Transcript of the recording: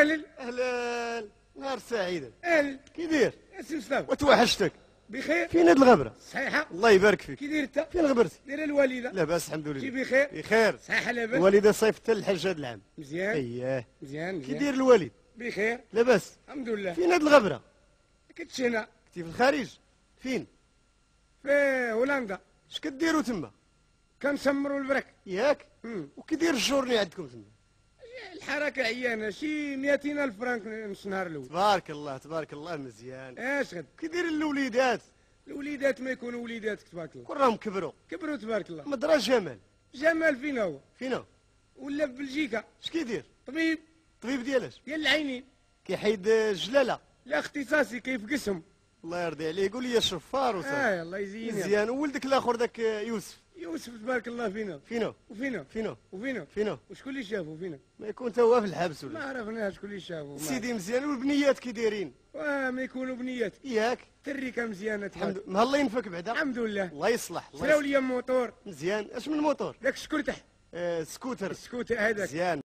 اهلا اهلا نهار سعيد اهلا كي داير سي مصطفى وتوحشتك بخير فين هاد الغبره صحيحه الله يبارك فيك كي داير انت فين غبرتي دايره الوالده لاباس الحمد لله كي بخير بخير صحيحه لاباس الوالده صيفت الحج هذا العام مزيان اييه مزيان مزيان كي داير الوالد بخير لاباس الحمد لله فين هاد الغبره كنت هنا كنتي في الخارج فين في هولندا اش كديروا تما كنسمروا البرك ياك وكي داير الجورني عندكم تما الحركة عيانة شي 200 ألف فرانك مش نهار الأول تبارك الله تبارك الله مزيان اش غد كي داير الوليدات الوليدات ما يكونوا وليداتك تبارك الله كون كبروا كبروا تبارك الله مدرا جمال جمال فين هو فين هو ولا في بلجيكا اش كيدير طبيب طبيب ديال ديال العينين كيحيد الجلاله لا اختصاصي كيف قسم الله يرضي عليه يقول لي شفار وصافي آه الله يزين مزيان وولدك الاخر ذاك يوسف يوسف تبارك الله فينا فينا وفينا فينا وفينا فينا وشكون اللي شافو فينا ما يكون توا في الحبس ولا ما عرفناش شكون اللي شافو سيدي مزيان والبنيات كي دايرين واه ما يكونوا بنيات ياك إيه تريكا مزيانه الحمد ما الله ينفك بعدا الحمد لله الله يصلح شراو لي موتور مزيان اش من موتور داك شكون تحت آه سكوتر السكوتر هذاك مزيان